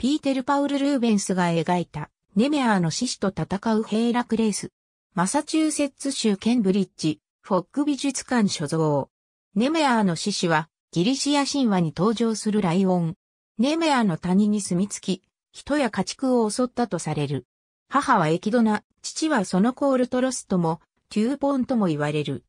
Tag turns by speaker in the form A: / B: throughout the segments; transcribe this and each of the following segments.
A: ピーテル・パウル・ルーベンスが描いた、ネメアーの獅子と戦うヘイラクレース。マサチューセッツ州ケンブリッジ、フォック美術館所蔵。ネメアーの獅子は、ギリシア神話に登場するライオン。ネメアの谷に住み着き、人や家畜を襲ったとされる。母はエキドナ、父はそのコールトロスとも、テューポンとも言われる。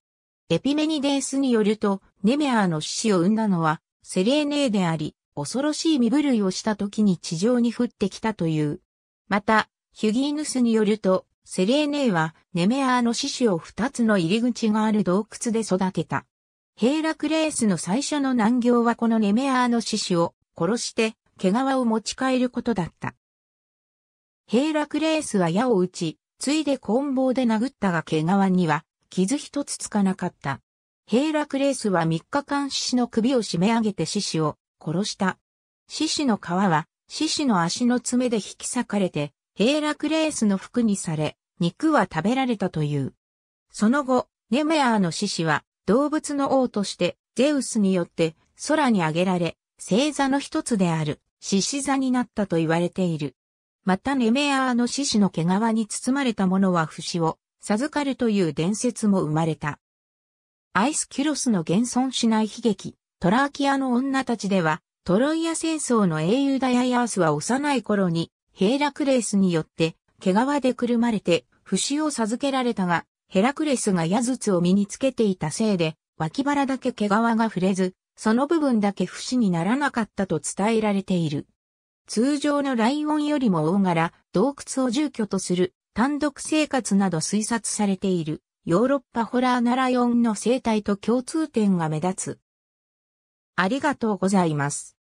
A: エピメニデースによると、ネメアの獅子を生んだのは、セレーネーであり、恐ろしい身震いをした時に地上に降ってきたという。また、ヒュギーヌスによると、セレーネーはネメアーの獅子を二つの入り口がある洞窟で育てた。ヘイラクレースの最初の難行はこのネメアーの獅子を殺して毛皮を持ち帰ることだった。ヘイラクレースは矢を打ち、ついで棍棒で殴ったが毛皮には傷一つつかなかった。ヘイラクレースは3日間獅子の首を締め上げて獅子を殺した。獅子の皮は、獅子の足の爪で引き裂かれて、ヘーラクレースの服にされ、肉は食べられたという。その後、ネメアーの獅子は、動物の王として、ゼウスによって空に上げられ、星座の一つである、獅子座になったと言われている。またネメアーの獅子の毛皮に包まれた者は不死を授かるという伝説も生まれた。アイスキュロスの現存しない悲劇。トラーキアの女たちでは、トロイア戦争の英雄ダヤヤースは幼い頃に、ヘラクレスによって、毛皮でくるまれて、不死を授けられたが、ヘラクレスが矢筒を身につけていたせいで、脇腹だけ毛皮が触れず、その部分だけ不死にならなかったと伝えられている。通常のライオンよりも大柄、洞窟を住居とする、単独生活など推察されている、ヨーロッパホラーなライオンの生態と共通点が目立つ。ありがとうございます。